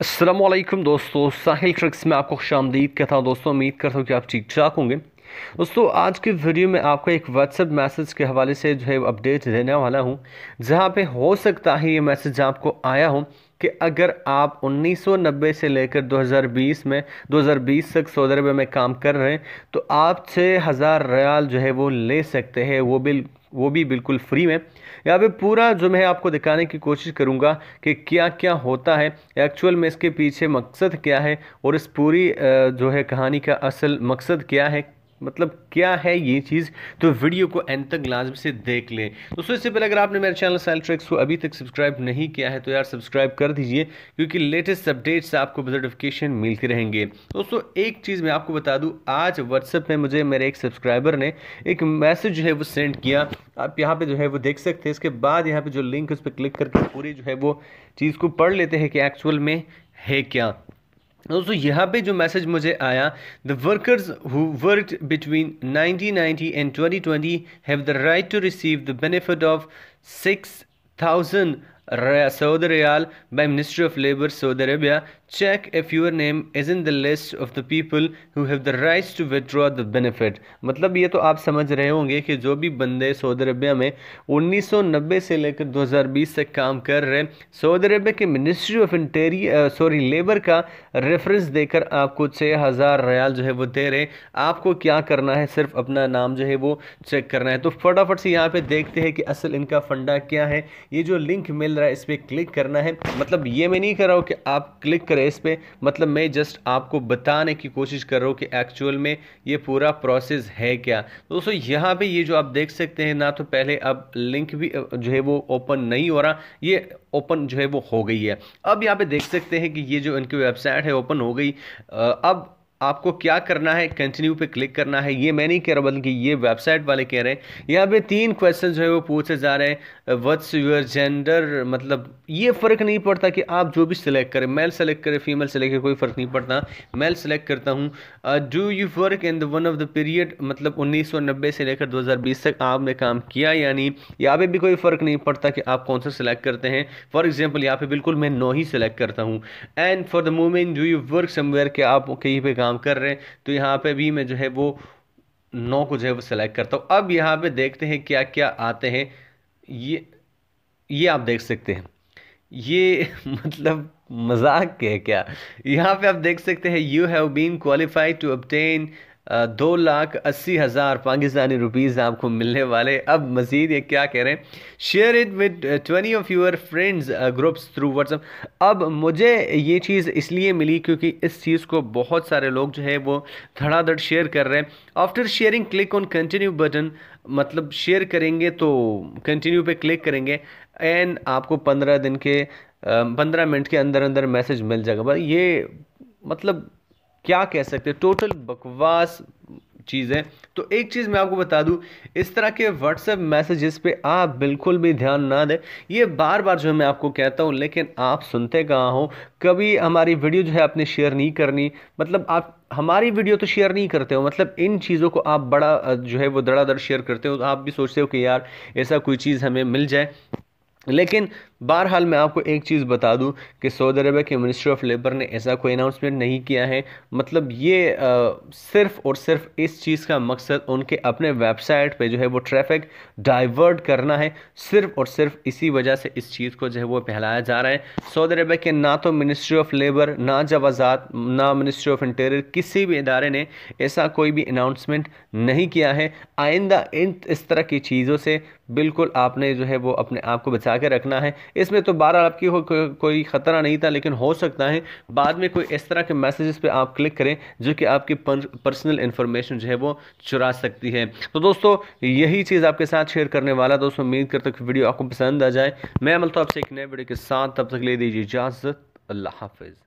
असलम दोस्तों साहिल ट्रिक्स में आपको खुश आमदीद कहता हूँ दोस्तों उम्मीद करता हूँ कि आप ठीक ठाक होंगे दोस्तों आज के वीडियो में आपको एक व्हाट्सअप मैसेज के हवाले से जो है अपडेट देने वाला हूँ जहाँ पे हो सकता है ये मैसेज आपको आया हो कि अगर आप 1990 से लेकर 2020 में 2020 तक सऊदी अरब में काम कर रहे हैं तो आप छः हज़ार रयाल जो है वो ले सकते हैं वो बिल वो भी बिल्कुल फ्री में यहाँ पे पूरा जो मैं आपको दिखाने की कोशिश करूँगा कि क्या क्या होता है एक्चुअल में इसके पीछे मकसद क्या है और इस पूरी जो है कहानी का असल मकसद क्या है मतलब क्या है ये चीज़ तो वीडियो को एंड तक लाजम से देख लें दोस्तों इससे पहले अगर आपने मेरे चैनल सेल को अभी तक सब्सक्राइब नहीं किया है तो यार सब्सक्राइब कर दीजिए क्योंकि लेटेस्ट अपडेट्स आपको नोटिफिकेशन मिलते रहेंगे दोस्तों एक चीज़ मैं आपको बता दूँ आज व्हाट्सएप में मुझे मेरे एक सब्सक्राइबर ने एक मैसेज जो है वो सेंड किया आप यहाँ पे जो है वो देख सकते हैं इसके बाद यहाँ पे जो लिंक है उस पर क्लिक करके पूरी जो है वो चीज़ को पढ़ लेते हैं कि एक्चुअल में है क्या दोस्तों यहाँ पे जो मैसेज मुझे आया the workers who work between 1990 and 2020 have the right to receive the benefit of six thousand Saudi riyal by ministry of labour Saudi Arabia check if your name is in the list of the people who have the rights to withdraw the benefit मतलब ये तो आप समझ रहे होंगे कि जो भी बंदे सऊदी अरबिया में 1990 से लेकर 2020 तक काम कर रहे हैं सऊदी अरबिया के ministry of interior sorry labour का रेफरेंस देकर आपको छः हज़ार रयाल जो है वो दे रहे आपको क्या करना है सिर्फ अपना नाम जो है वो चेक करना है तो फटाफट से यहाँ पे देखते हैं कि असल इनका फंडा क्या है ये जो लिंक मिल रहा है इस पर क्लिक करना है मतलब ये मैं नहीं कर रहा हूँ कि आप क्लिक करें है इस पर मतलब मैं जस्ट आपको बताने की कोशिश कर रहा हूँ कि एक्चुअल में ये पूरा प्रोसेस है क्या दोस्तों यहाँ पे ये जो आप देख सकते हैं ना तो पहले अब लिंक भी जो है वो ओपन नहीं हो रहा ये ओपन जो है वो हो गई है अब यहाँ पे देख सकते हैं कि ये जो इनकी वेबसाइट है ओपन हो गई अब आपको क्या करना है कंटिन्यू पे क्लिक करना है ये मैं नहीं कह रहा बल्कि ये वेबसाइट वाले कह रहे हैं यहाँ पे तीन क्वेश्चन जो है वो पूछे जा रहे हैं व्हाट्स योर जेंडर मतलब ये फ़र्क नहीं पड़ता कि आप जो भी सिलेक्ट करें मेल सेलेक्ट करें फीमेल सेलेक्ट करें कोई फ़र्क नहीं पड़ता मेल सेलेक्ट करता हूँ do you work in the one of the period मतलब उन्नीस से लेकर दो तक आपने काम किया यानी यहाँ पे भी कोई फ़र्क नहीं पड़ता कि आप कौन सा सिलेक्ट करते हैं फॉर एग्जाम्पल यहाँ पे बिल्कुल मैं नो ही सिलेक्ट करता हूँ and for the moment do you work somewhere के आप कहीं पर काम काम कर रहे हैं तो यहाँ पे भी मैं जो है वो नौ को जो है वो सिलेक्ट करता हूँ अब यहाँ पे देखते हैं क्या क्या आते हैं ये ये आप देख सकते हैं ये मतलब मजाक है क्या यहाँ पे आप देख सकते हैं you have been qualified to obtain दो लाख अस्सी हज़ार पाकिस्तानी रुपीज़ आपको मिलने वाले अब मज़ीद ये क्या कह रहे हैं share it with twenty of your friends groups through WhatsApp अब मुझे ये चीज़ इसलिए मिली क्योंकि इस चीज़ को बहुत सारे लोग जो है वो धड़ाधड़ शेयर कर रहे हैं after sharing click on continue button मतलब शेयर करेंगे तो कंटिन्यू पे क्लिक करेंगे एंड आपको पंद्रह दिन के पंद्रह मिनट के अंदर अंदर मैसेज मिल जाएगा ये मतलब क्या कह सकते हैं टोटल बकवास चीज़ है तो एक चीज़ मैं आपको बता दूं इस तरह के व्हाट्सएप मैसेजेस पे आप बिल्कुल भी ध्यान ना दें ये बार बार जो मैं आपको कहता हूँ लेकिन आप सुनते कहाँ हो कभी हमारी वीडियो जो है आपने शेयर नहीं करनी मतलब आप हमारी वीडियो तो शेयर नहीं करते हो मतलब इन चीज़ों को आप बड़ा जो है वो दड़ शेयर करते हो तो आप भी सोचते हो कि यार ऐसा कोई चीज़ हमें मिल जाए लेकिन बहरहाल मैं आपको एक चीज़ बता दूं कि सऊदी अरब की मिनिस्ट्री ऑफ लेबर ने ऐसा कोई अनाउंसमेंट नहीं किया है मतलब ये आ, सिर्फ और सिर्फ इस चीज़ का मकसद उनके अपने वेबसाइट पे जो है वो ट्रैफिक डाइवर्ट करना है सिर्फ और सिर्फ इसी वजह से इस चीज़ को जो है वो फैलाया जा रहा है सऊदी अरब के ना तो मिनिस्ट्री ऑफ लेबर ना जवाजात ना मिनिस्ट्री ऑफ इंटीरियर किसी भी इदारे ने ऐसा कोई भी अनाउंसमेंट नहीं किया है आइंदा इन इस तरह की चीज़ों से बिल्कुल आपने जो है वो अपने आप को बचा के रखना है इसमें तो बारह आपकी हो, को, कोई ख़तरा नहीं था लेकिन हो सकता है बाद में कोई इस तरह के मैसेजेस पे आप क्लिक करें जो कि आपकी पर्सनल इन्फॉर्मेशन जो है वो चुरा सकती है तो दोस्तों यही चीज़ आपके साथ शेयर करने वाला दोस्तों उम्मीद करता हूँ वीडियो आपको पसंद आ जाए मैं मतलब आपसे एक नए वीडियो के साथ तब तक ले दीजिए इजाज़त अल्लाह हाफिज़